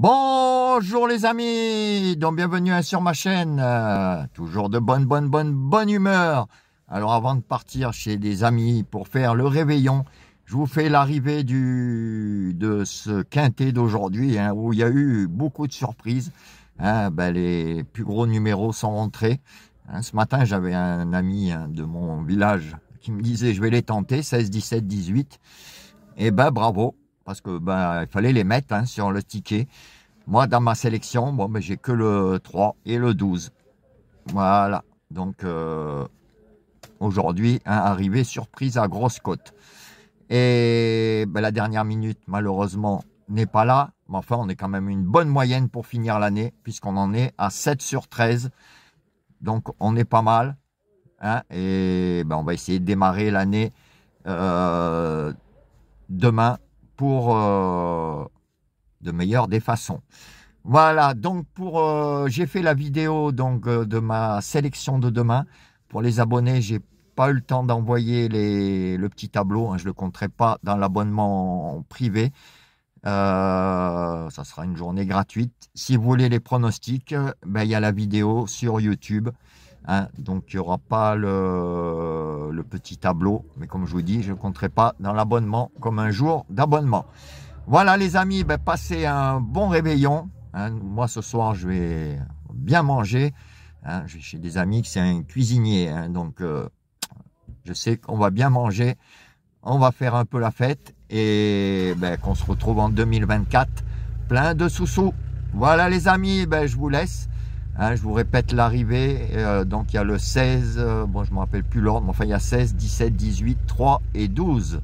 Bonjour les amis, donc bienvenue hein, sur ma chaîne, euh, toujours de bonne bonne bonne bonne humeur. Alors avant de partir chez des amis pour faire le réveillon, je vous fais l'arrivée du de ce quintet d'aujourd'hui hein, où il y a eu beaucoup de surprises. Hein. Ben, les plus gros numéros sont rentrés. ce matin j'avais un ami de mon village qui me disait je vais les tenter 16, 17, 18. Et ben bravo, parce que ben, il fallait les mettre hein, sur le ticket. Moi, dans ma sélection, bon, ben, j'ai que le 3 et le 12. Voilà. Donc, euh, aujourd'hui, hein, arrivée surprise à grosse côte. Et ben, la dernière minute, malheureusement, n'est pas là. Mais enfin, on est quand même une bonne moyenne pour finir l'année, puisqu'on en est à 7 sur 13. Donc, on est pas mal. Hein. et ben, on va essayer de démarrer l'année euh, demain pour euh, de meilleures des façons. Voilà, donc pour euh, j'ai fait la vidéo donc euh, de ma sélection de demain. Pour les abonnés, j'ai pas eu le temps d'envoyer les le petit tableau. Hein, je le compterai pas dans l'abonnement privé. ça sera une journée gratuite. Si vous voulez les pronostics, ben, il y a la vidéo sur YouTube. Hein, donc il n'y aura pas le, petit tableau, mais comme je vous dis, je ne compterai pas dans l'abonnement comme un jour d'abonnement. Voilà les amis, ben, passez un bon réveillon. Hein, moi ce soir je vais bien manger. Hein, je chez des amis qui sont un cuisinier, hein, donc euh, je sais qu'on va bien manger. On va faire un peu la fête et ben, qu'on se retrouve en 2024 plein de sous-sous. Voilà les amis, ben, je vous laisse. Hein, je vous répète l'arrivée, euh, donc il y a le 16, euh, bon je ne me rappelle plus l'ordre, mais enfin il y a 16, 17, 18, 3 et 12.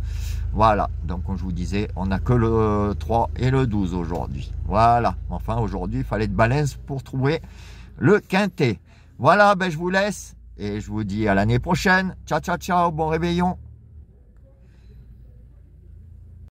Voilà, donc comme je vous disais, on n'a que le 3 et le 12 aujourd'hui. Voilà, enfin aujourd'hui il fallait de balance pour trouver le quintet. Voilà, ben je vous laisse et je vous dis à l'année prochaine. Ciao, ciao, ciao, bon réveillon.